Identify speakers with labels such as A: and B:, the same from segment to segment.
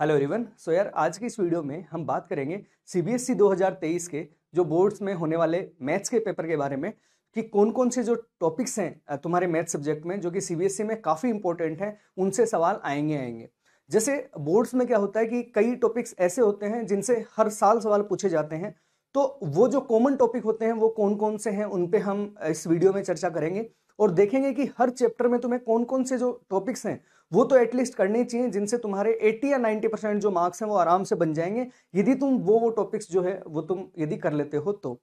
A: hello रिवन सो यार आज की इस वीडियो में हम बात करेंगे e सीबीएसई 2023 के जो बोर्ड्स में होने वाले मैथ्स के पेपर के बारे में कि कौन कौन से जो टॉपिक्स हैं तुम्हारे मैथ्स सब्जेक्ट में जो कि सीबीएसई e में काफ़ी इंपॉर्टेंट हैं उनसे सवाल आएंगे आएंगे जैसे बोर्ड्स में क्या होता है कि कई टॉपिक्स ऐसे होते हैं जिनसे हर साल सवाल पूछे जाते हैं तो वो जो कॉमन टॉपिक होते हैं वो कौन कौन से हैं उन पर हम इस वीडियो में चर्चा करेंगे और देखेंगे कि हर चैप्टर में तुम्हें कौन कौन से जो टॉपिक्स हैं वो तो एटलीस्ट करने चाहिए जिनसे तुम्हारे 80 या 90 परसेंट जो मार्क्स हैं वो आराम से बन जाएंगे यदि तुम वो वो टॉपिक्स जो है वो तुम यदि कर लेते हो तो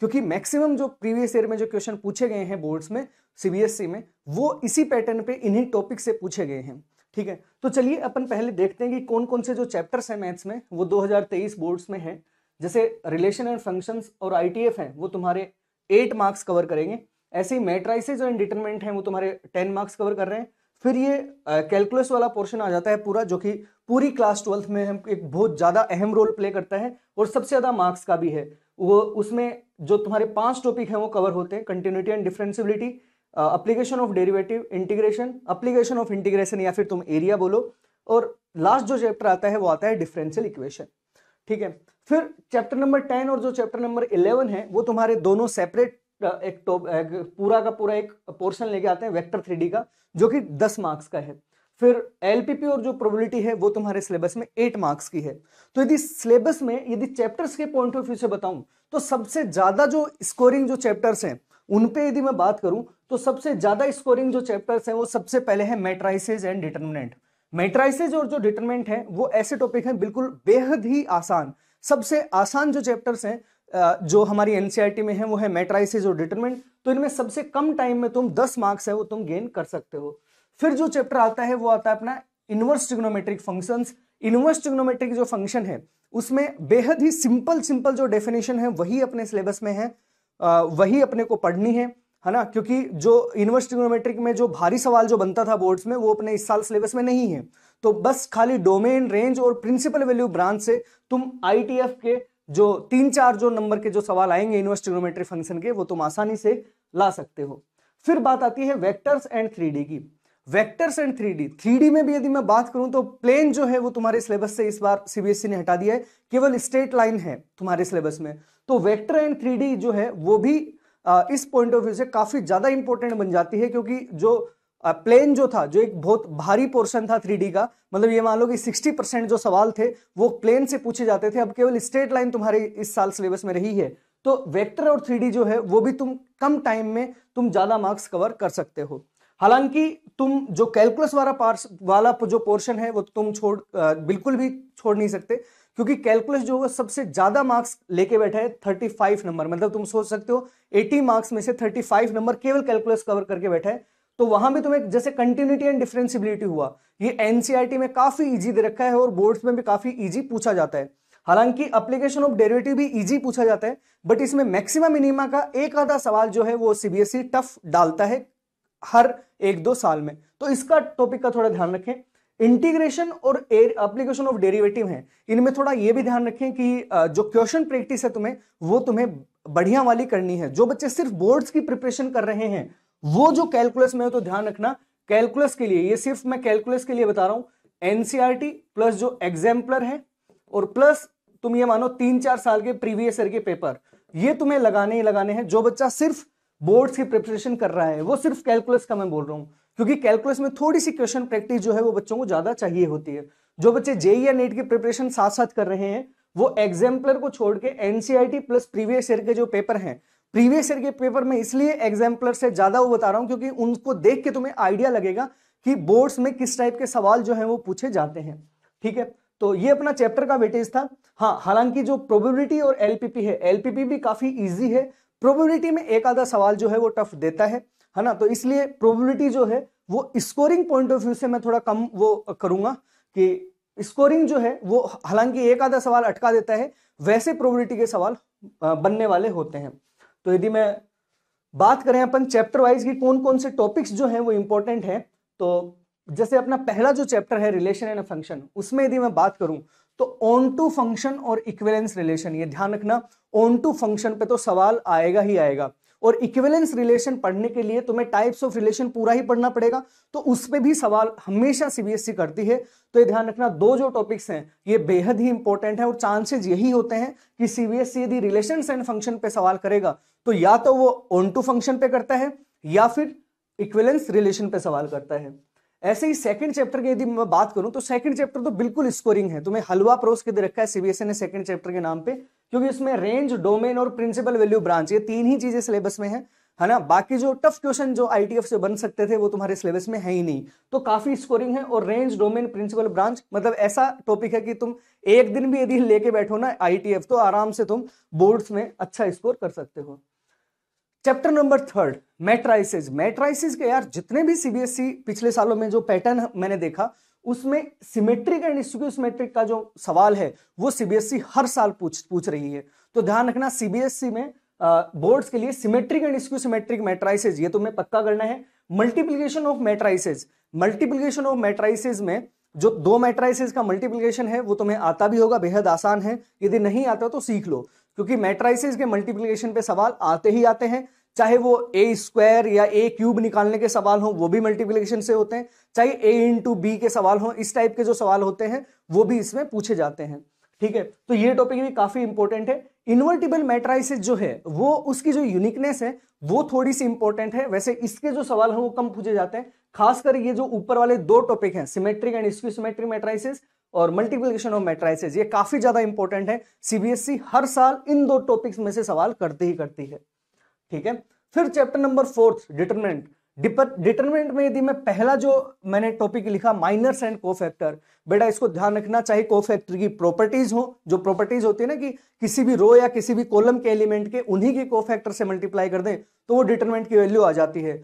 A: क्योंकि मैक्सिमम जो प्रीवियस ईयर में जो क्वेश्चन पूछे गए हैं बोर्ड्स में सीबीएसई e में वो इसी पैटर्न पे इन्हीं टॉपिक से पूछे गए हैं ठीक है तो चलिए अपन पहले देखते हैं कि कौन कौन से जो चैप्टर्स हैं मैथ्स में वो 2023 बोर्ड्स में है जैसे रिलेशन एंड फंक्शंस और आईटीएफ हैं वो तुम्हारे एट मार्क्स कवर करेंगे ऐसे ही मेट्राइसेज और इंडिटर्मेंट हैं वो तुम्हारे टेन मार्क्स कवर कर रहे हैं फिर ये कैलकुलस वाला पोर्शन आ जाता है पूरा जो कि पूरी क्लास ट्वेल्थ में हम एक बहुत ज़्यादा अहम रोल प्ले करता है और सबसे ज़्यादा मार्क्स का भी है वो उसमें जो तुम्हारे पांच टॉपिक हैं वो कवर होते हैं continuity and differentiability application of derivative integration application of integration या फिर तुम एरिया बोलो और लास्ट जो चैप्टर आता है वो आता है डिफरेंशियल इक्वेशन ठीक है फिर चैप्टर नंबर टेन और जो चैप्टर नंबर इलेवन है वो तुम्हारे दोनों सेपरेट एक टॉप पूरा का पूरा एक पोर्शन लेके आते हैं वेक्टर थ्री का जो कि दस मार्क्स का है फिर एलपीपी और जो प्रोबेबिलिटी है वो तुम्हारे सिलेबस में एट मार्क्स की है तो यदि सिलेबस में यदि चैप्टर्स के पॉइंट ऑफ व्यू से बताऊं तो सबसे ज़्यादा जो स्कोरिंग जो चैप्टर्स हैं उन पे यदि मैं बात करूं तो सबसे ज़्यादा स्कोरिंग जो चैप्टर्स हैं वो सबसे पहले है मेट्राइसेज एंड डिटर्मिनेंट मेट्राइसेज और जो डिटर्मिनेंट है वो ऐसे टॉपिक हैं बिल्कुल बेहद ही आसान सबसे आसान जो चैप्टर्स हैं जो हमारी एनसीईआरटी e में है वो है मेट्राइसिस और डिटरमेंट तो इनमें सबसे कम टाइम में तुम दस मार्क्स है वो तुम गेन कर सकते हो फिर जो चैप्टर आता है वो आता है अपना inverse trigonometric functions inverse trigonometric जो फंक्शन है उसमें बेहद ही सिंपल सिंपल जो डेफिनेशन है वही अपने सिलेबस में है वही अपने को पढ़नी है है ना क्योंकि जो इनवर्स ट्रिग्नोमेट्रिक में जो भारी सवाल जो बनता था बोर्ड्स में वो अपने इस साल सिलेबस में नहीं है तो बस खाली डोमेन रेंज और प्रिंसिपल वैल्यू ब्रांच से तुम आईटीएफ के जो तीन चार जो नंबर के जो सवाल आएंगे इनवर्स फंक्शन के वो तुम आसानी से ला सकते हो फिर बात आती है वेक्टर्स एंड थ्री की vectors and three D three D में भी यदि मैं बात करूं तो प्लेन जो है वो तुम्हारे सिलेबस से इस बार सीबीएसई e ने हटा दिया है केवल स्ट्रेट लाइन है तुम्हारे सिलेबस में तो वेक्टर एंड थ्री जो है वो भी इस पॉइंट ऑफ व्यू से काफी ज्यादा इंपॉर्टेंट बन जाती है क्योंकि जो प्लेन जो था जो एक बहुत भारी पोर्शन था थ्री का मतलब ये मान लो कि 60 परसेंट जो सवाल थे वो प्लेन से पूछे जाते थे अब केवल स्ट्रेट लाइन तुम्हारे इस साल सिलेबस में रही है तो वेक्टर और थ्री जो है वो भी तुम कम टाइम में तुम ज़्यादा मार्क्स कवर कर सकते हो हालांकि तुम जो कैलकुलस वाला पार्स वाला जो पोर्शन है वो तुम छोड़ आ, बिल्कुल भी छोड़ नहीं सकते क्योंकि कैलकुलस जो है सबसे ज़्यादा मार्क्स लेके बैठा है 35 नंबर मतलब तुम सोच सकते हो 80 मार्क्स में से 35 नंबर केवल कैलकुलस कवर करके बैठा है तो वहां भी तुम्हें जैसे कंटिन्यूटी एंड डिफ्रेंसिबिलिटी हुआ ये एनसीआरटी e में काफी इजी दे रखा है और बोर्ड्स में भी काफी इजी पूछा जाता है हालांकि अप्लीकेशन ऑफ डेरिवेटिव भी इजी पूछा जाता है बट इसमें मैक्सिमम मिनिमा का एक आधा सवाल जो है वो सीबीएसई टफ e डालता है हर एक दो साल में तो इसका टॉपिक का थोड़ा ध्यान रखें इंटीग्रेशन और एप्लीकेशन ऑफ डेरिवेटिव है इनमें थोड़ा ये भी ध्यान रखें कि जो क्वेश्चन प्रैक्टिस है तुम्हें वो तुम्हें बढ़िया वाली करनी है जो बच्चे सिर्फ बोर्ड्स की प्रिपरेशन कर रहे हैं वो जो कैलकुलस में हो तो ध्यान रखना कैलकुलस के लिए ये सिर्फ मैं कैलकुलस के लिए बता रहा हूं एनसीआरटी प्लस e जो एग्जाम्पलर है और प्लस तुम ये मानो तीन चार साल के प्रीवियस ईयर के पेपर ये तुम्हें लगाने ही लगाने हैं जो बच्चा सिर्फ बोर्ड्स की प्रिपरेशन कर रहा है वो सिर्फ कैलकुलस का मैं बोल रहा हूँ क्योंकि कैलकुलस में थोड़ी सी क्वेश्चन प्रैक्टिस जो है वो बच्चों को ज्यादा चाहिए होती है जो बच्चे जेई e या नेट e की प्रिपरेशन साथ साथ कर रहे हैं वो एग्जाम्पलर को छोड़ के एनसीआरटी प्लस प्रीवियस ईयर के जो पेपर हैं प्रीवियस ईयर के पेपर में इसलिए एग्जाम्पलर से ज़्यादा वो बता रहा हूँ क्योंकि उनको देख के तुम्हें आइडिया लगेगा कि बोर्ड्स में किस टाइप के सवाल जो है वो पूछे जाते हैं ठीक है तो ये अपना चैप्टर का वेटेज था हाँ हालांकि जो प्रोबेबिलिटी और एलपीपी है एलपीपी भी काफ़ी ईजी है प्रोबेबिलिटी में एक आधा सवाल जो है वो टफ देता है है ना तो इसलिए प्रोबेबिलिटी जो है वो स्कोरिंग पॉइंट ऑफ व्यू से मैं थोड़ा कम वो करूंगा कि स्कोरिंग जो है वो हालांकि एक आधा सवाल अटका देता है वैसे प्रोबेबिलिटी के सवाल बनने वाले होते हैं तो यदि मैं बात करें अपन चैप्टर वाइज की कौन कौन से टॉपिक्स जो हैं वो इंपॉर्टेंट हैं तो जैसे अपना पहला जो चैप्टर है रिलेशन एंड फंक्शन उसमें यदि मैं बात करूं तो ऑन टू फंक्शन और इक्वेलेंस रिलेशन ये ध्यान रखना ऑन टू फंक्शन पे तो सवाल आएगा ही आएगा और इक्विवेलेंस रिलेशन पढ़ने के लिए तुम्हें टाइप्स ऑफ रिलेशन पूरा ही पढ़ना पड़ेगा तो उस पर भी सवाल हमेशा सीबीएसई e करती है तो ये ध्यान रखना दो जो टॉपिक्स हैं ये बेहद ही इंपॉर्टेंट है और चांसेस यही होते हैं कि सीबीएसई e यदि रिलेशन एंड फंक्शन पे सवाल करेगा तो या तो वो ऑन टू फंक्शन पे करता है या फिर इक्वेलेंस रिलेशन पे सवाल करता है ऐसे ही सेकंड चैप्टर की यदि मैं बात करूं तो सेकंड चैप्टर तो बिल्कुल स्कोरिंग है तुम्हें हलवा प्रोस के दे रखा है सीबीएसई e ने सेकंड चैप्टर के नाम पे क्योंकि इसमें रेंज डोमेन और प्रिंसिपल वैल्यू ब्रांच ये तीन ही चीजें सिलेबस में है है ना बाकी जो टफ क्वेश्चन जो आईटीएफ से बन सकते थे वो तुम्हारे सिलेबस में है ही नहीं तो काफी स्कोरिंग है और रेंज डोमेन प्रिंसिपल ब्रांच मतलब ऐसा टॉपिक है कि तुम एक दिन भी यदि लेके बैठो ना आईटीएफ तो आराम से तुम बोर्ड्स में अच्छा स्कोर कर सकते हो chapter number third matrices matrices के यार जितने भी सीबीएसई e पिछले सालों में जो पैटर्न मैंने देखा उसमें सिमेट्रिक एंड स्क्यूसमेट्रिक का जो सवाल है वो सीबीएसई e हर साल पूछ पूछ रही है तो ध्यान रखना सीबीएसई e में बोर्ड्स के लिए सिमेट्रिक एंड स्क्यूसिमेट्रिक मैट्राइसेज ये तुम्हें पक्का करना है multiplication of matrices multiplication of matrices में जो दो मैट्राइसेस का मल्टीप्लीकेशन है वो तुम्हें आता भी होगा बेहद आसान है यदि नहीं आता तो सीख लो क्योंकि मैट्राइसेस के मल्टीप्लीकेशन पे सवाल आते ही आते हैं चाहे वो ए स्क्वायर या ए क्यूब निकालने के सवाल हो वो भी मल्टीप्लीकेशन से होते हैं चाहे ए इंटू बी के सवाल हो इस टाइप के जो सवाल होते हैं वो भी इसमें पूछे जाते हैं ठीक है तो ये टॉपिक भी काफी इंपॉर्टेंट है इन्वर्टिबल मैट्राइसिस जो है वो उसकी जो यूनिकनेस है वो थोड़ी सी इंपॉर्टेंट है वैसे इसके जो सवाल हैं वो कम पूछे जाते हैं खासकर ये जो ऊपर वाले दो टॉपिक हैं symmetric and skew symmetric matrices और मल्टीप्लिकेशन ऑफ मैट्राइसिस ये काफी ज्यादा इंपॉर्टेंट है सीबीएसई e हर साल इन दो टॉपिक्स में से सवाल करती ही करती है ठीक है फिर chapter number fourth determinant determinant में यदि मैं पहला जो मैंने टॉपिक लिखा माइनर्स एंड को बेटा इसको ध्यान रखना चाहिए को की प्रॉपर्टीज हो जो प्रॉपर्टीज होती है ना कि किसी भी रो या किसी भी कॉलम के एलिमेंट के उन्हीं के को से मल्टीप्लाई कर दें तो वो डिटरमिनेंट की वैल्यू आ जाती है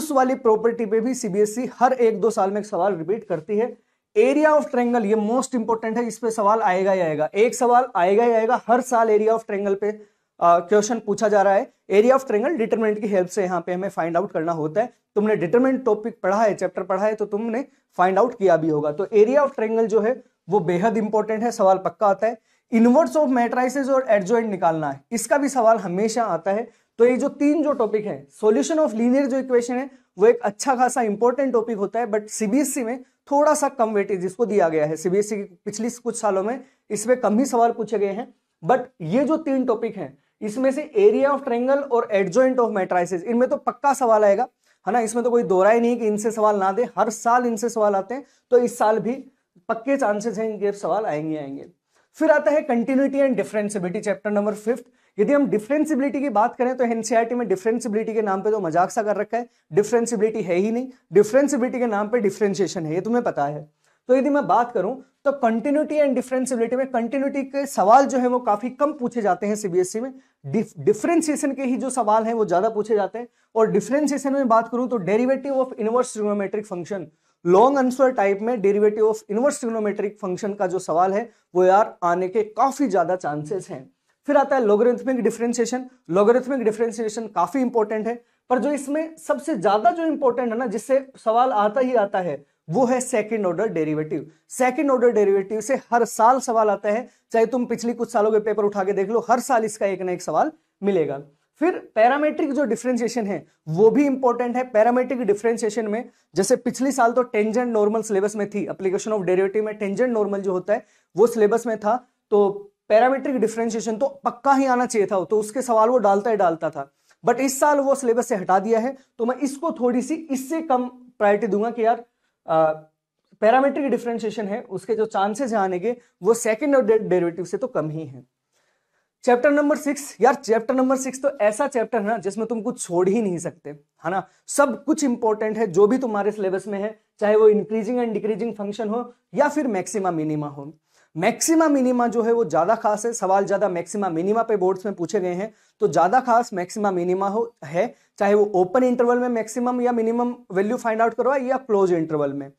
A: उस वाली प्रॉपर्टी पे भी सीबीएसई e हर एक दो साल में एक सवाल रिपीट करती है एरिया ऑफ ट्रेंगल ये मोस्ट इंपॉर्टेंट है इस पर सवाल आएगा ही आएगा एक सवाल आएगा ही आएगा हर साल एरिया ऑफ ट्रेंगल पे क्वेश्चन पूछा जा रहा है एरिया ऑफ ट्रेंगल डिटरमिनेंट की हेल्प से यहाँ पे हमें फाइंड आउट करना होता है तुमने डिटरमिनेंट टॉपिक पढ़ा है चैप्टर पढ़ा है तो तुमने फाइंड आउट किया भी होगा तो एरिया ऑफ ट्रेंगल जो है वो बेहद इंपॉर्टेंट है सवाल पक्का आता है इनवर्स ऑफ मेट्राइसिस और एडजॉइंट निकालना है इसका भी सवाल हमेशा आता है तो ये जो तीन जो टॉपिक है सोल्यूशन ऑफ लीनियर जो इक्वेशन है वो एक अच्छा खासा इंपॉर्टेंट टॉपिक होता है बट सीबीएसई e में थोड़ा सा कम वेटेज इसको दिया गया है सीबीएसई e के पिछले कुछ सालों में इसमें कम ही सवाल पूछे गए हैं बट ये जो तीन टॉपिक हैं इसमें से एरिया ऑफ ट्रेंगल और एडजॉइंट ऑफ मेट्राइसिस इनमें तो पक्का सवाल आएगा है ना इसमें तो कोई दो ही नहीं कि इनसे सवाल ना दे हर साल इनसे सवाल आते हैं तो इस साल भी पक्के चांसेस हैं इनके सवाल आएंगे आएंगे फिर आता है continuity and differentiability chapter number fifth यदि हम डिफरेंसिबिलिटी की बात करें तो एनसीआरटी में डिफरेंसिबिलिटी के नाम पे तो मजाक सा कर रखा है डिफरेंसिबिलिटी है ही नहीं डिफरेंसिबिलिटी के नाम पे डिफरेंशिएशन है ये तुम्हें पता है तो यदि मैं बात करूं तो कंटिन्यूटी एंड डिफरेंसिबिलिटी में कंटिन्यूटी के सवाल जो है वो काफी कम पूछे जाते हैं सीबीएसई e में डिफरेंशिएशन के ही जो सवाल है वो ज्यादा पूछे जाते हैं और डिफरेंशिएशन में बात करूं तो derivative of inverse trigonometric function long answer type में derivative of inverse trigonometric function का जो सवाल है वो यार आने के काफी ज्यादा चांसेस हैं फिर आता है लोगरिथमिक डिफरेंशिएशन लोगरिथमिक डिफरेंशिएशन काफी इंपॉर्टेंट है पर जो इसमें सबसे ज्यादा जो इंपॉर्टेंट है ना जिससे सवाल आता ही आता है वो है second order derivative second order derivative से हर साल सवाल आता है चाहे तुम पिछली कुछ सालों के पेपर उठा के देख लो हर साल इसका एक ना एक सवाल मिलेगा फिर पैरामेट्रिक जो डिफरेंशिएशन है वो भी इंपॉर्टेंट है पैरामेट्रिक डिफरेंशिएशन में जैसे पिछले साल तो टेंजेंट नॉर्मल सिलेबस में थी अप्लीकेशन ऑफ डेरिवेटिव में टेंजेंट नॉर्मल जो होता है वो सिलेबस में था तो पैरामेट्रिक डिफरेंशिएशन तो पक्का ही आना चाहिए था तो उसके सवाल वो डालता ही डालता था बट इस साल वो सिलेबस से हटा दिया है तो मैं इसको थोड़ी सी इससे कम प्रायोरिटी दूंगा कि यार पैरामेट्रिक डिफ्रेंशिएशन है उसके जो चांसेस है आने के वो सेकेंड और डेरिवेटिव से तो कम ही है चैप्टर नंबर सिक्स यार चैप्टर नंबर सिक्स तो ऐसा चैप्टर है ना जिसमें तुम कुछ छोड़ ही नहीं सकते है ना सब कुछ इंपॉर्टेंट है जो भी तुम्हारे सिलेबस में है चाहे वो इंक्रीजिंग एंड डिक्रीजिंग फंक्शन हो या फिर मैक्सिमा मिनिमा हो मैक्सिमा मिनिमा जो है वो ज़्यादा खास है सवाल ज़्यादा मैक्सिमा मिनिमा पे बोर्ड्स में पूछे गए हैं तो ज़्यादा खास मैक्सिमा मिनिमा हो है चाहे वो ओपन इंटरवल में मैक्सिमम या मिनिमम वैल्यू फाइंड आउट करवाए या क्लोज इंटरवल में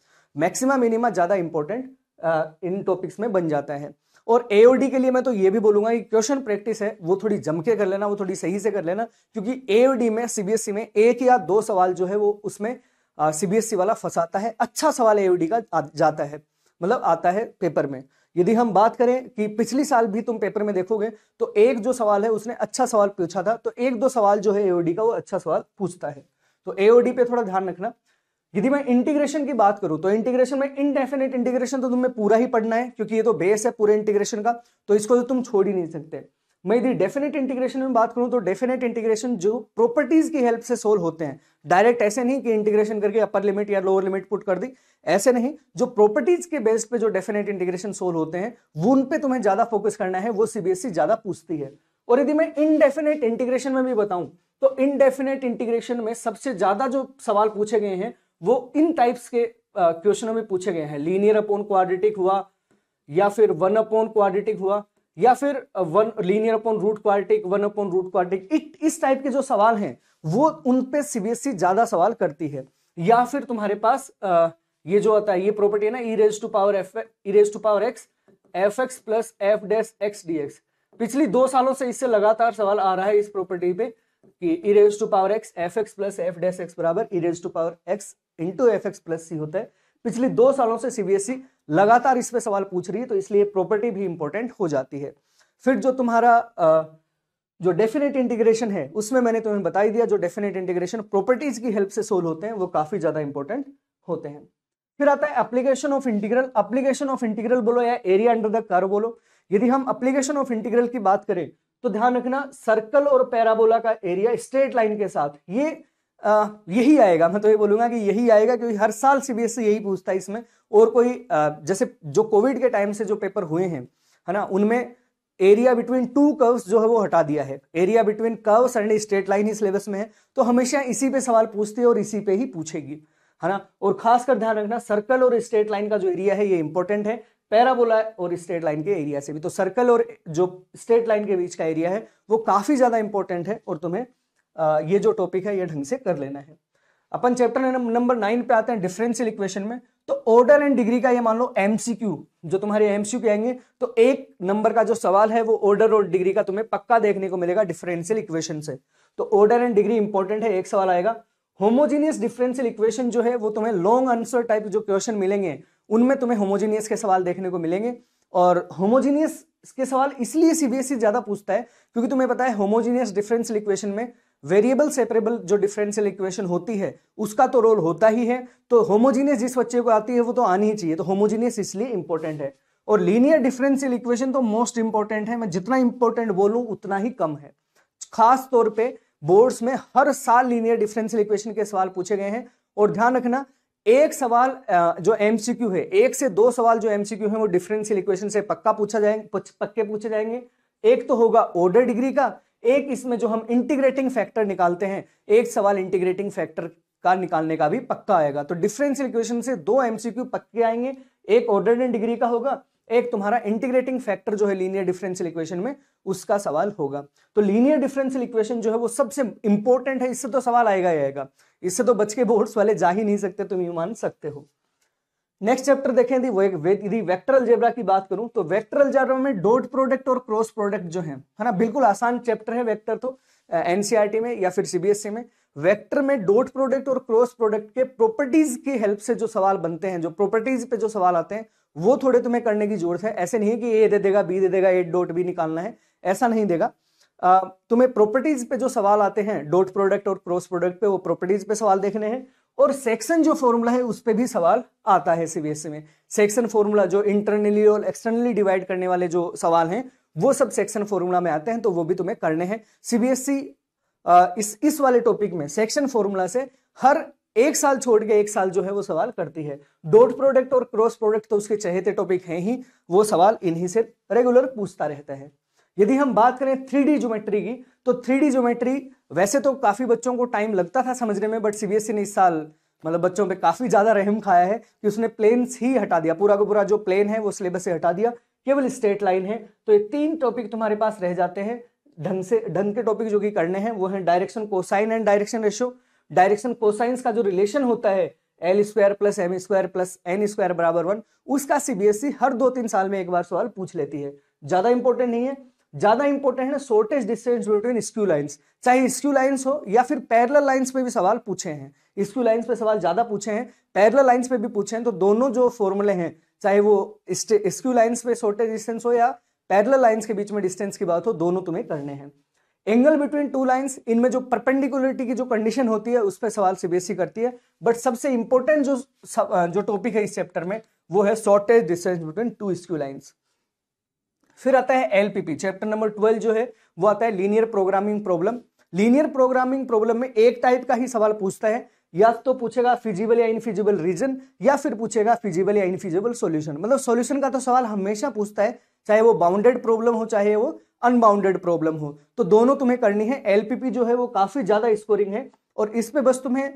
A: मैक्सिमा मिनिमा ज़्यादा इंपॉर्टेंट इन टॉपिक्स में बन जाता है और एओडी के लिए मैं तो ये भी बोलूंगा कि क्वेश्चन प्रैक्टिस है वो थोड़ी जम के कर लेना वो थोड़ी सही से कर लेना क्योंकि एओडी में सीबीएसई e में एक या दो सवाल जो है वो उसमें सीबीएसई e वाला फंसाता है अच्छा सवाल एओडी का जाता है मतलब आता है पेपर में यदि हम बात करें कि पिछली साल भी तुम पेपर में देखोगे तो एक जो सवाल है उसने अच्छा सवाल पूछा था तो एक दो सवाल जो है एओडी का वो अच्छा सवाल पूछता है तो एओडी पे थोड़ा ध्यान रखना यदि मैं इंटीग्रेशन की बात करूं तो इंटीग्रेशन में इनडेफिनेट इंटीग्रेशन तो तुम्हें पूरा ही पढ़ना है क्योंकि ये तो बेस है पूरे इंटीग्रेशन का तो इसको तो तुम छोड़ ही नहीं सकते मैं यदि डेफिनेट इंटीग्रेशन में बात करूं तो डेफिनेट इंटीग्रेशन जो प्रॉपर्टीज की हेल्प से सोल्व होते हैं डायरेक्ट ऐसे नहीं कि इंटीग्रेशन करके अपर लिमिट या लोअर लिमिट पुट कर दी ऐसे नहीं जो प्रॉपर्टीज के बेस पे जो डेफिनेट इंटीग्रेशन सोल्व होते हैं वो उन पे तुम्हें ज्यादा फोकस करना है वो सीबीएसई e ज्यादा पूछती है और यदि मैं इनडेफिनेट इंटीग्रेशन में भी बताऊं तो इनडेफिनेट इंटीग्रेशन में सबसे ज्यादा जो सवाल पूछे गए हैं वो इन टाइप्स के क्वेश्चनों में पूछे गए हैं लीनियर अपॉन क्वाड्रेटिक हुआ या फिर वन अपॉन क्वाड्रेटिक हुआ या फिर one linear upon root quartic one upon root quartic इस टाइप के जो सवाल हैं वो उन पे सीबीएसई e ज्यादा सवाल करती है या फिर तुम्हारे पास आ, ये जो आता है ये प्रॉपर्टी है ना e raise to power f e raise to power x f x plus f dash x d x पिछली दो सालों से इससे लगातार सवाल आ रहा है इस प्रॉपर्टी पे कि e raise to power x f x plus f dash x बराबर e raise to power x into f x plus c होता है पिछले दो सालों से सीबीएसई लगातार इस पर सवाल पूछ रही है तो इसलिए प्रॉपर्टी भी इंपॉर्टेंट हो जाती है फिर जो तुम्हारा जो डेफिनेट इंटीग्रेशन है उसमें मैंने तुम्हें बताई दिया जो डेफिनेट इंटीग्रेशन प्रॉपर्टीज की हेल्प से सोल्व होते हैं वो काफी ज्यादा इंपॉर्टेंट होते हैं फिर आता है application of integral application of integral बोलो या एरिया अंडर द कर्व बोलो यदि हम अप्लीकेशन ऑफ इंटीग्रल की बात करें तो ध्यान रखना सर्कल और पैराबोला का एरिया स्ट्रेट लाइन के साथ ये आ, यही आएगा मैं तो ये बोलूंगा कि यही आएगा क्योंकि हर साल सीबीएसई e यही पूछता है इसमें और कोई आ, जैसे जो कोविड के टाइम से जो पेपर हुए हैं है ना उनमें एरिया बिटवीन टू कर्व्स जो है वो हटा दिया है area between curves and straight line ही सिलेबस में है तो हमेशा इसी पे सवाल पूछते हैं और इसी पे ही पूछेगी है ना और खासकर ध्यान रखना सर्कल और स्ट्रेट लाइन का जो एरिया है ये इंपॉर्टेंट है पैराबोला और स्ट्रेट लाइन के एरिया से भी तो सर्कल और जो स्ट्रेट लाइन के बीच का एरिया है वो काफी ज्यादा इंपॉर्टेंट है और तुम्हें ये जो टॉपिक है ये ढंग से कर लेना है अपन चैप्टर नंबर नाइन पे आते हैं डिफरेंशियल इक्वेशन में तो ऑर्डर एंड डिग्री का ये मान लो एमसीक्यू जो तुम्हारे एमसीक्यू के आएंगे तो एक नंबर का जो सवाल है वो ऑर्डर और डिग्री का तुम्हें पक्का देखने को मिलेगा डिफरेंशियल इक्वेशन से तो ऑर्डर एंड डिग्री इंपॉर्टेंट है एक सवाल आएगा होमोजीनियस डिफरेंशियल इक्वेशन जो है वो तुम्हें लॉन्ग आंसर टाइप जो क्वेश्चन मिलेंगे उनमें तुम्हें होमोजीनियस के सवाल देखने को मिलेंगे और होमोजीनियस के सवाल इसलिए सीबीएसई e ज्यादा पूछता है क्योंकि तुम्हें पता है होमोजीनियस डिफरेंशियल इक्वेशन में वेरिएबल सेपरेबल जो डिफरेंशियल इक्वेशन होती है उसका तो रोल होता ही है तो होमोजीनियस जिस बच्चे को आती है वो तो आनी ही चाहिए तो होमोजीनियस इसलिए इंपॉर्टेंट है और लीनियर डिफरेंशियल इक्वेशन तो मोस्ट इंपॉर्टेंट है मैं जितना इंपॉर्टेंट बोलूं उतना ही कम है खास तौर पे बोर्ड्स में हर साल लीनियर डिफरेंशियल इक्वेशन के सवाल पूछे गए हैं और ध्यान रखना एक सवाल जो एमसीक्यू है एक से दो सवाल जो एमसीक्यू है वो डिफरेंशियल इक्वेशन से पक्का पूछा जाएंगे पक्के पूछे जाएंगे एक तो होगा ऑर्डर डिग्री का एक इसमें जो हम इंटीग्रेटिंग फैक्टर निकालते हैं एक सवाल इंटीग्रेटिंग फैक्टर का निकालने का भी पक्का आएगा तो डिफरेंशियल इक्वेशन से दो एमसीक्यू पक्के आएंगे एक ऑर्डर डिग्री का होगा एक तुम्हारा इंटीग्रेटिंग फैक्टर जो है लीनियर डिफरेंशियल इक्वेशन में उसका सवाल होगा तो लीनियर डिफरेंशियल इक्वेशन जो है वो सबसे इंपॉर्टेंट है इससे तो सवाल आएगा ही आएगा इससे तो बच के बोर्ड्स वाले जा ही नहीं सकते तुम ये मान सकते हो नेक्स्ट चैप्टर देखें वो एक यदि वेक्टरल जेब्रा की बात करूं तो वेक्टरल जेब्रा में डॉट प्रोडक्ट और क्रॉस प्रोडक्ट जो है है ना बिल्कुल आसान चैप्टर है वेक्टर तो एनसीईआरटी e में या फिर सीबीएसई e में वेक्टर में डॉट प्रोडक्ट और क्रॉस प्रोडक्ट के प्रॉपर्टीज की हेल्प से जो सवाल बनते हैं जो प्रॉपर्टीज पे जो सवाल आते हैं वो थोड़े तुम्हें करने की जरूरत है ऐसे नहीं है कि ए दे देगा बी दे देगा ए डॉट बी निकालना है ऐसा नहीं देगा तुम्हें प्रॉपर्टीज पे जो सवाल आते हैं डॉट प्रोडक्ट और क्रॉस प्रोडक्ट पे वो प्रॉपर्टीज पे सवाल देखने हैं और सेक्शन जो फॉर्मूला है उस पर भी सवाल आता है सीबीएसई में सेक्शन फॉर्मूला जो इंटरनली और एक्सटर्नली डिवाइड करने वाले जो सवाल हैं वो सब सेक्शन फॉर्मूला में आते हैं तो वो भी तुम्हें करने हैं सीबीएसई इस इस वाले टॉपिक में सेक्शन फॉर्मूला से हर एक साल छोड़ के एक साल जो है वो सवाल करती है डोट प्रोडक्ट और क्रॉस प्रोडक्ट तो उसके चहेते टॉपिक हैं ही वो सवाल इन्हीं से रेगुलर पूछता रहता है यदि हम बात करें थ्री ज्योमेट्री की तो थ्री ज्योमेट्री वैसे तो काफ़ी बच्चों को टाइम लगता था समझने में बट सीबीएसई e ने इस साल मतलब बच्चों पे काफ़ी ज़्यादा रहम खाया है कि उसने प्लेन्स ही हटा दिया पूरा का पूरा जो प्लेन है वो सिलेबस से हटा दिया केवल स्टेट लाइन है तो ये तीन टॉपिक तुम्हारे पास रह जाते हैं ढंग से ढंग के टॉपिक जो कि करने हैं वो है direction cosine and direction ratio direction cosines का जो रिलेशन होता है l square plus m square plus n square बराबर वन उसका सीबीएसई e हर दो तीन साल में एक बार सवाल पूछ लेती है ज़्यादा इंपॉर्टेंट नहीं है ज्यादा इंपॉर्टेंट है shortest distance between skew lines चाहे स्क्यू लाइन्स हो या फिर पैरल लाइन्स पे भी सवाल पूछे हैं स्क्यू लाइन्स पे सवाल ज्यादा पूछे हैं पैरल लाइन्स पे भी पूछे हैं तो दोनों जो फॉर्मुले हैं चाहे वो स्क्यू लाइन्स पे शॉर्टेज डिस्टेंस हो या पैरल लाइन्स के बीच में डिस्टेंस की बात हो दोनों तुम्हें करने हैं एंगल बिटवीन टू लाइन्स इनमें जो परपेंडिकुलरिटी की जो कंडीशन होती है उस पर सवाल सीबीएसई करती है बट सबसे इंपॉर्टेंट जो जो टॉपिक है इस चैप्टर में वो है shortest distance between two skew lines फिर आता है एलपीपी चैप्टर नंबर ट्वेल्व जो है वो आता है linear programming problem linear programming problem में एक टाइप का ही सवाल पूछता है या तो पूछेगा फिजिबल या इनफिजिबल रीजन या फिर पूछेगा फिजिबल या इनफिजिबल सॉल्यूशन मतलब सॉल्यूशन का तो सवाल हमेशा पूछता है चाहे वो बाउंडेड प्रॉब्लम हो चाहे वो अनबाउंडेड प्रॉब्लम हो तो दोनों तुम्हें करनी है एलपीपी जो है वो काफ़ी ज़्यादा स्कोरिंग है और इस पर बस तुम्हें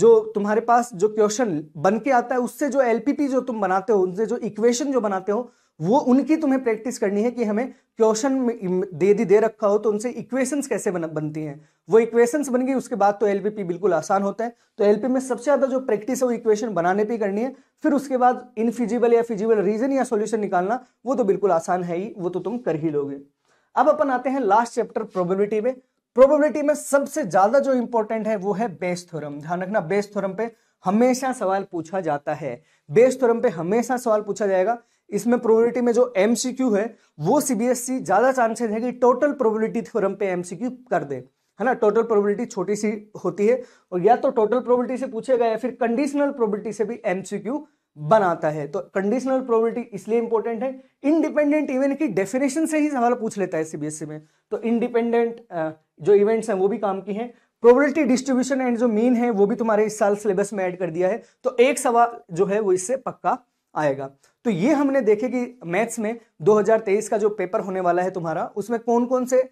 A: जो तुम्हारे पास जो क्वेश्चन बन के आता है उससे जो एलपीपी जो तुम बनाते हो उनसे जो इक्वेशन जो बनाते हो वो उनकी तुम्हें प्रैक्टिस करनी है कि हमें क्वेश्चन दे दी दे रखा हो तो उनसे इक्वेशंस कैसे बन, बनती हैं वो इक्वेशंस बन गई उसके बाद तो एलपीपी बिल्कुल आसान होता है तो एलपी में सबसे ज़्यादा जो प्रैक्टिस है वो इक्वेशन बनाने पर करनी है फिर उसके बाद इनफिजिबल या फिजिबल रीजन या सोल्यूशन निकालना वो तो बिल्कुल आसान है ही वो तो तुम कर ही लोगे अब अपन आते हैं लास्ट चैप्टर प्रोबेबिलिटी में प्रोबेबिलिटी में सबसे ज़्यादा जो इंपॉर्टेंट है वो है बेस थ्योरम ध्यान रखना बेस थ्योरम पे हमेशा सवाल पूछा जाता है बेस थ्योरम पे हमेशा सवाल पूछा जाएगा इसमें प्रोबेबिलिटी में जो एमसीक्यू है वो सीबीएसई e ज्यादा चांसेस है कि टोटल प्रोबेबिलिटी थ्योरम पे एमसीक्यू कर दे है ना टोटल प्रोबेबिलिटी छोटी सी होती है और या तो टोटल प्रोबेबिलिटी से पूछेगा या फिर कंडीशनल प्रोबेबिलिटी से भी एमसीक्यू बनाता है तो कंडीशनल प्रोबेबिलिटी इसलिए इंपॉर्टेंट है इंडिपेंडेंट इवेंट की डेफिनेशन से ही सवाल पूछ लेता है सीबीएसई e में तो इंडिपेंडेंट जो इवेंट्स हैं वो भी काम की हैं प्रोबेबिलिटी डिस्ट्रीब्यूशन एंड जो मीन है वो भी तुम्हारे इस साल सिलेबस में ऐड कर दिया है तो एक सवाल जो है वो इससे पक्का आएगा तो ये हमने देखे कि मैथ्स में 2023 का जो पेपर होने वाला है तुम्हारा उसमें कौन कौन से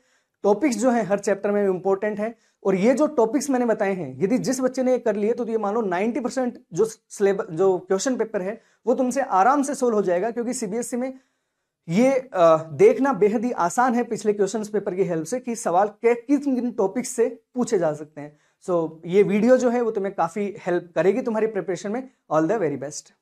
A: टॉपिक्स जो हैं हर चैप्टर में इंपॉर्टेंट हैं और ये जो टॉपिक्स मैंने बताए हैं यदि जिस बच्चे ने ये कर लिए तो, ये मान लो 90 परसेंट जो सिलेबस जो क्वेश्चन पेपर है वो तुमसे आराम से सोल्व हो जाएगा क्योंकि सीबीएसई e में ये देखना बेहद ही आसान है पिछले क्वेश्चन पेपर की हेल्प से कि सवाल के किन किन टॉपिक्स से पूछे जा सकते हैं सो so, ये वीडियो जो है वो तुम्हें काफ़ी हेल्प करेगी तुम्हारी प्रिपरेशन में ऑल द वेरी बेस्ट